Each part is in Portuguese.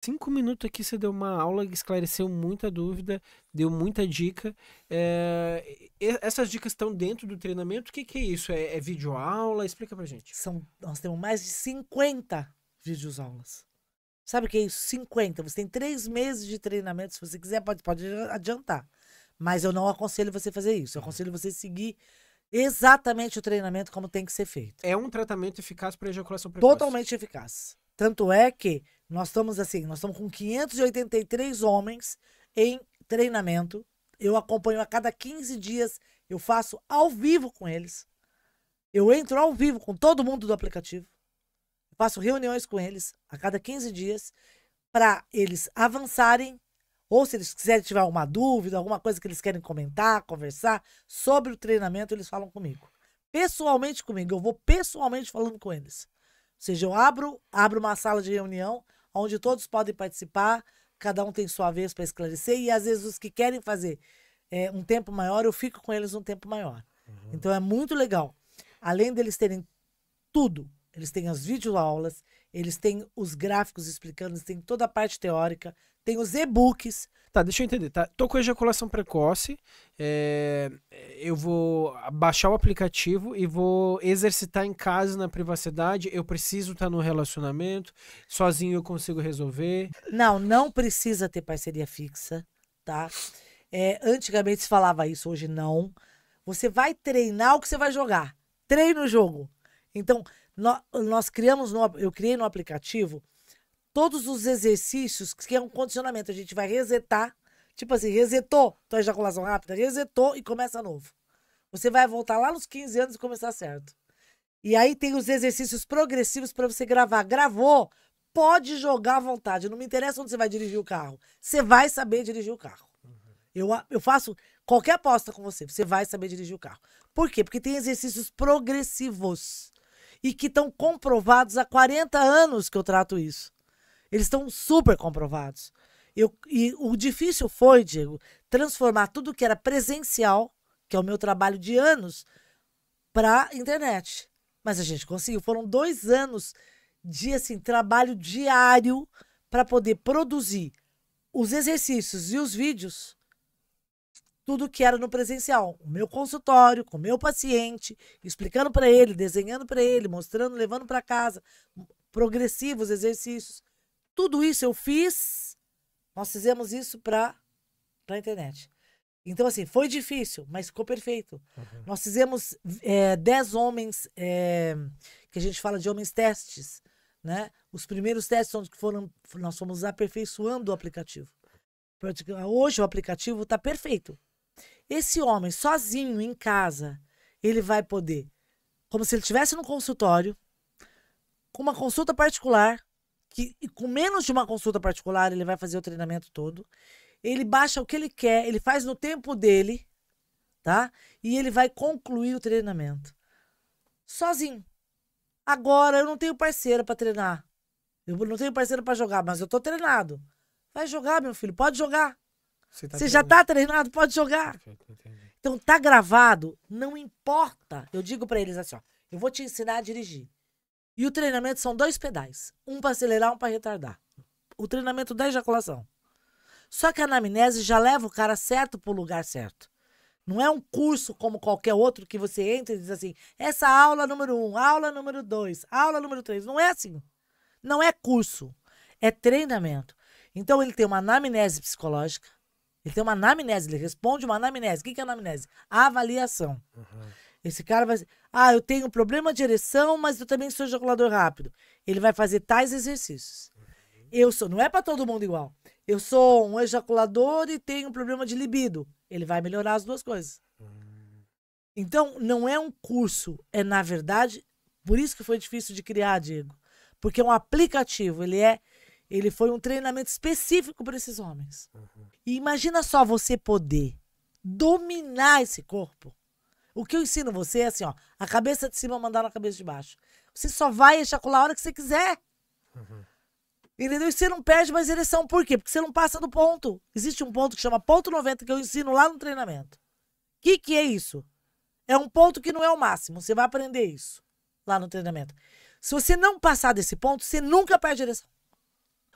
cinco minutos aqui você deu uma aula que esclareceu muita dúvida, deu muita dica. É, essas dicas estão dentro do treinamento? O que, que é isso? É, é videoaula? Explica pra gente. São, nós temos mais de 50 vídeos aulas. Sabe o que é isso? 50. Você tem três meses de treinamento. Se você quiser, pode, pode adiantar. Mas eu não aconselho você fazer isso. Eu aconselho você seguir exatamente o treinamento como tem que ser feito. É um tratamento eficaz para ejaculação precoce? Totalmente eficaz. Tanto é que nós estamos assim, nós estamos com 583 homens em treinamento. Eu acompanho a cada 15 dias, eu faço ao vivo com eles. Eu entro ao vivo com todo mundo do aplicativo. faço reuniões com eles a cada 15 dias para eles avançarem ou se eles quiserem tiver alguma dúvida, alguma coisa que eles querem comentar, conversar sobre o treinamento, eles falam comigo. Pessoalmente comigo, eu vou pessoalmente falando com eles. Ou seja, eu abro, abro uma sala de reunião onde todos podem participar, cada um tem sua vez para esclarecer, e às vezes os que querem fazer é, um tempo maior, eu fico com eles um tempo maior. Uhum. Então é muito legal. Além deles terem tudo, eles têm as videoaulas, eles têm os gráficos explicando, eles têm toda a parte teórica, tem os e-books. Tá, deixa eu entender. Tá? Tô com ejaculação precoce. É, eu vou baixar o aplicativo e vou exercitar em casa, na privacidade. Eu preciso estar tá no relacionamento. Sozinho eu consigo resolver. Não, não precisa ter parceria fixa, tá? É, antigamente se falava isso, hoje não. Você vai treinar o que você vai jogar. Treina o jogo. Então, nós, nós criamos, no, eu criei no aplicativo todos os exercícios, que é um condicionamento, a gente vai resetar, tipo assim, resetou tua ejaculação rápida, resetou e começa novo. Você vai voltar lá nos 15 anos e começar certo. E aí tem os exercícios progressivos para você gravar. Gravou, pode jogar à vontade. Não me interessa onde você vai dirigir o carro. Você vai saber dirigir o carro. Uhum. Eu, eu faço qualquer aposta com você. Você vai saber dirigir o carro. Por quê? Porque tem exercícios progressivos e que estão comprovados há 40 anos que eu trato isso. Eles estão super comprovados. Eu, e o difícil foi, Diego, transformar tudo que era presencial, que é o meu trabalho de anos, para internet. Mas a gente conseguiu. Foram dois anos de assim, trabalho diário para poder produzir os exercícios e os vídeos, tudo que era no presencial. O meu consultório, com o meu paciente, explicando para ele, desenhando para ele, mostrando, levando para casa, progressivos exercícios. Tudo isso eu fiz, nós fizemos isso para a internet. Então, assim, foi difícil, mas ficou perfeito. Uhum. Nós fizemos 10 é, homens, é, que a gente fala de homens testes, né? Os primeiros testes onde foram, nós fomos aperfeiçoando o aplicativo. Hoje o aplicativo está perfeito. Esse homem, sozinho, em casa, ele vai poder, como se ele estivesse no consultório, com uma consulta particular, que com menos de uma consulta particular ele vai fazer o treinamento todo. Ele baixa o que ele quer, ele faz no tempo dele, tá? E ele vai concluir o treinamento sozinho. Agora eu não tenho parceiro para treinar. Eu não tenho parceiro para jogar, mas eu tô treinado. Vai jogar, meu filho, pode jogar. Você, tá Você já tá treinado, pode jogar. Então tá gravado, não importa. Eu digo para eles assim, ó, eu vou te ensinar a dirigir. E o treinamento são dois pedais: um para acelerar, um para retardar. O treinamento da ejaculação. Só que a anamnese já leva o cara certo para o lugar certo. Não é um curso como qualquer outro que você entra e diz assim: essa aula número um, aula número dois, aula número três. Não é assim. Não é curso. É treinamento. Então ele tem uma anamnese psicológica, ele tem uma anamnese, ele responde uma anamnese. O que é anamnese? A avaliação. Uhum. Esse cara vai. Ah, eu tenho problema de ereção, mas eu também sou ejaculador rápido. Ele vai fazer tais exercícios. Uhum. Eu sou. Não é para todo mundo igual. Eu sou um ejaculador e tenho problema de libido. Ele vai melhorar as duas coisas. Uhum. Então, não é um curso. É, na verdade, por isso que foi difícil de criar, Diego. Porque é um aplicativo. Ele é. Ele foi um treinamento específico para esses homens. Uhum. E imagina só você poder dominar esse corpo. O que eu ensino você é assim, ó. A cabeça de cima mandar na cabeça de baixo. Você só vai ejacular a hora que você quiser. Uhum. Entendeu? E você não perde mais ereção. Por quê? Porque você não passa do ponto. Existe um ponto que chama ponto 90 que eu ensino lá no treinamento. O que, que é isso? É um ponto que não é o máximo. Você vai aprender isso lá no treinamento. Se você não passar desse ponto, você nunca perde ereção.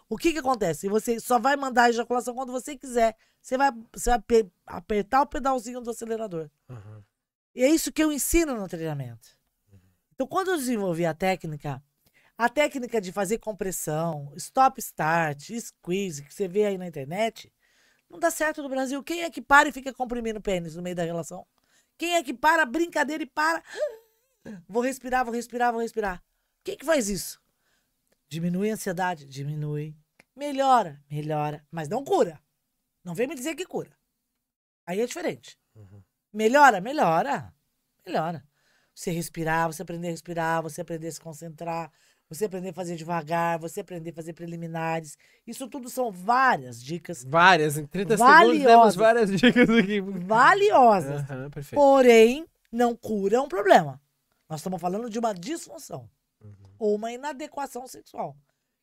O que que acontece? Você só vai mandar a ejaculação quando você quiser. Você vai, você vai apertar o pedalzinho do acelerador. Uhum. E é isso que eu ensino no treinamento. Então, quando eu desenvolvi a técnica, a técnica de fazer compressão, stop start, squeeze, que você vê aí na internet, não dá certo no Brasil. Quem é que para e fica comprimindo o pênis no meio da relação? Quem é que para, brincadeira e para? Vou respirar, vou respirar, vou respirar. Quem é que faz isso? Diminui a ansiedade, diminui. Melhora, melhora, mas não cura. Não vem me dizer que cura. Aí é diferente. Uhum. Melhora? Melhora. Melhora. Você respirar, você aprender a respirar, você aprender a se concentrar, você aprender a fazer devagar, você aprender a fazer preliminares. Isso tudo são várias dicas. Várias, em 30 valiosas. segundos temos várias dicas aqui. Valiosas. Uhum, porém, não cura um problema. Nós estamos falando de uma disfunção uhum. ou uma inadequação sexual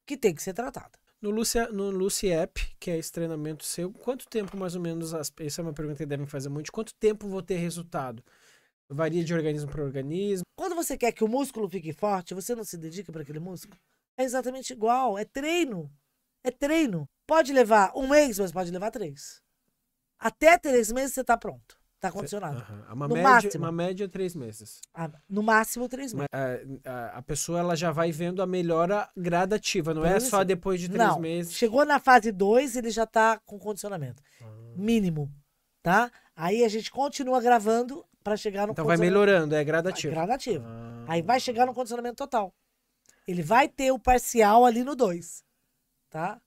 que tem que ser tratada. No Lucia, no Lucy App, que é esse treinamento seu, quanto tempo mais ou menos, essa é uma pergunta que devem fazer muito, quanto tempo vou ter resultado? Varia de organismo para organismo. Quando você quer que o músculo fique forte, você não se dedica para aquele músculo? É exatamente igual, é treino. É treino. Pode levar um mês, mas pode levar três. Até três meses você está pronto. Tá condicionado. Uhum. Uma, no média, máximo. uma média, é três meses. Ah, no máximo, três meses. A, é, a, é, a, pessoa ela já vai vendo a melhora gradativa, não Por é isso? só depois de três não. meses. Chegou na fase dois, ele já tá com condicionamento. Ah. Mínimo, tá? Aí a gente continua gravando para chegar no Então vai melhorando, é gradativo. É gradativo. Ah. Aí vai chegar no condicionamento total. Ele vai ter o parcial ali no dois, tá?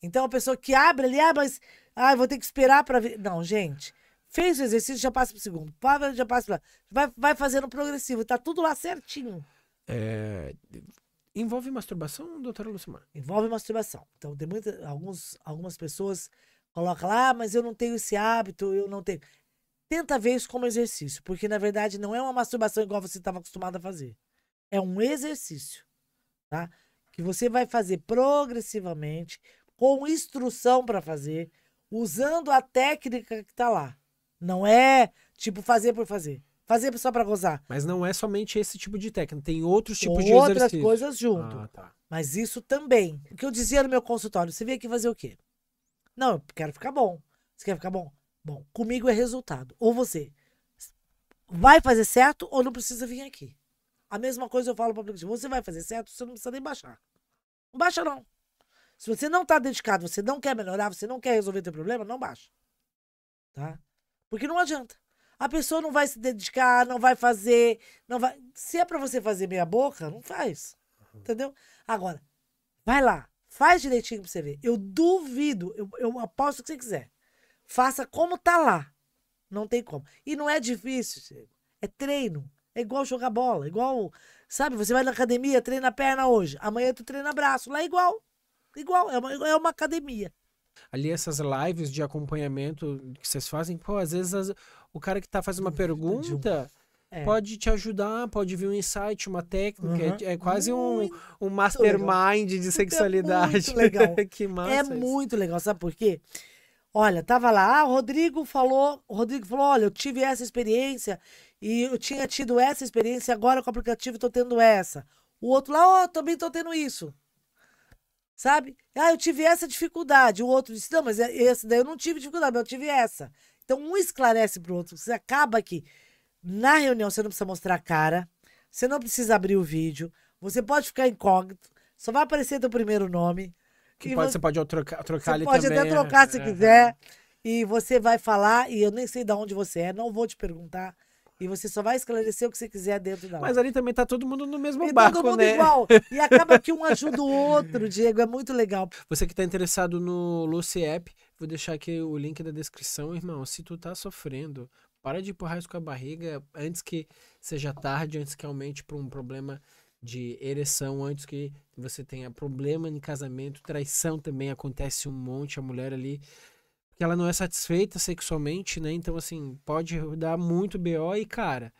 Então a pessoa que abre ali, ah, mas ah, vou ter que esperar para ver. Não, gente Fez o exercício, já passa pro segundo. Para, já passa pro... vai, vai fazendo progressivo, tá tudo lá certinho. É... Envolve masturbação, doutora Lucimar? Envolve masturbação. Então, tem muita, alguns, algumas pessoas colocam lá, ah, mas eu não tenho esse hábito, eu não tenho. Tenta ver isso como exercício, porque na verdade não é uma masturbação igual você estava acostumado a fazer. É um exercício, tá? Que você vai fazer progressivamente, com instrução para fazer, usando a técnica que está lá. Não é, tipo, fazer por fazer. Fazer só pra gozar. Mas não é somente esse tipo de técnica, tem outros tipos Outras de exercícios. Outras coisas junto. Ah, tá. Mas isso também. O que eu dizia no meu consultório, você veio aqui fazer o quê? Não, eu quero ficar bom. Você quer ficar bom? Bom, comigo é resultado. Ou você vai fazer certo ou não precisa vir aqui. A mesma coisa eu falo para o público. Você vai fazer certo, você não precisa nem baixar. Não baixa não. Se você não está dedicado, você não quer melhorar, você não quer resolver teu problema, não baixa. Tá? Porque não adianta. A pessoa não vai se dedicar, não vai fazer, não vai. Se é para você fazer meia boca, não faz. Uhum. Entendeu? Agora, vai lá, faz direitinho pra você ver. Eu duvido, eu, eu aposto o que você quiser. Faça como tá lá. Não tem como. E não é difícil, Diego. É treino. É igual jogar bola, igual, sabe? Você vai na academia, treina a perna hoje, amanhã tu treina braço, lá é igual. Igual, é uma, é uma academia ali essas lives de acompanhamento que vocês fazem, pô, às vezes as, o cara que tá fazendo uma hum, pergunta é. pode te ajudar, pode vir um insight, uma técnica, uhum. é, é, quase um, um mastermind de sexualidade. É muito legal. que é massa. É isso. muito legal, sabe por quê? Olha, tava lá, ah, o Rodrigo falou, o Rodrigo falou, olha, eu tive essa experiência e eu tinha tido essa experiência, agora com o aplicativo tô tendo essa. O outro lá, ó, oh, também tô tendo isso. Sabe? Ah, eu tive essa dificuldade. O outro disse: não, mas é, esse daí eu não tive dificuldade, mas eu tive essa. Então, um esclarece para o outro. Você acaba aqui na reunião você não precisa mostrar a cara, você não precisa abrir o vídeo, você pode ficar incógnito, só vai aparecer teu primeiro nome. Que pode, você, você pode trocar, trocar ali pode também. Pode até né? trocar se é. quiser. E você vai falar, e eu nem sei de onde você é, não vou te perguntar. E você só vai esclarecer o que você quiser dentro da Mas ali também tá todo mundo no mesmo e tá barco, todo mundo né? igual. E acaba que um ajuda o outro, Diego. É muito legal. Você que tá interessado no App, vou deixar aqui o link da descrição, irmão. Se tu tá sofrendo, para de empurrar isso com a barriga antes que seja tarde, antes que aumente para um problema de ereção, antes que você tenha problema em casamento, traição também acontece um monte, a mulher ali que ela não é satisfeita sexualmente, né? Então, assim, pode dar muito BO e, cara,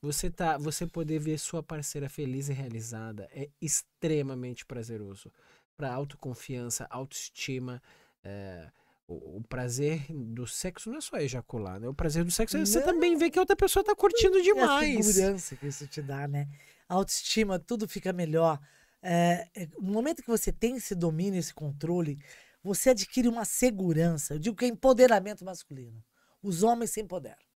você tá, você poder ver sua parceira feliz e realizada é extremamente prazeroso para autoconfiança, autoestima, é, o, o, prazer do sexo não é só ejacular, né? O prazer do sexo é você não. também ver que a outra pessoa tá curtindo demais. E a segurança que isso te dá, né? autoestima, tudo fica melhor. É, eh, no eh, momento que você tem esse domínio, esse controle, você adquire uma segurança. Eu digo que é empoderamento masculino. Os homens sem poder.